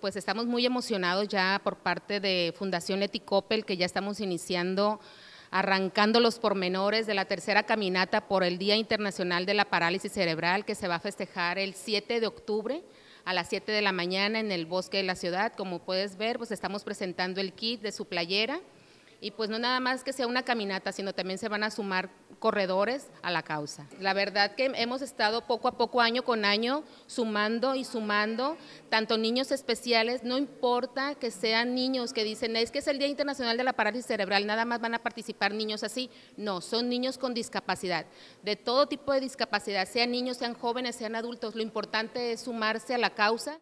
Pues estamos muy emocionados ya por parte de Fundación Eticopel, que ya estamos iniciando, arrancando los pormenores de la tercera caminata por el Día Internacional de la Parálisis Cerebral, que se va a festejar el 7 de octubre a las 7 de la mañana en el bosque de la ciudad. Como puedes ver, pues estamos presentando el kit de su playera, y pues no nada más que sea una caminata, sino también se van a sumar corredores a la causa. La verdad que hemos estado poco a poco, año con año, sumando y sumando, tanto niños especiales, no importa que sean niños que dicen, es que es el Día Internacional de la Parálisis Cerebral, nada más van a participar niños así, no, son niños con discapacidad, de todo tipo de discapacidad, sean niños, sean jóvenes, sean adultos, lo importante es sumarse a la causa.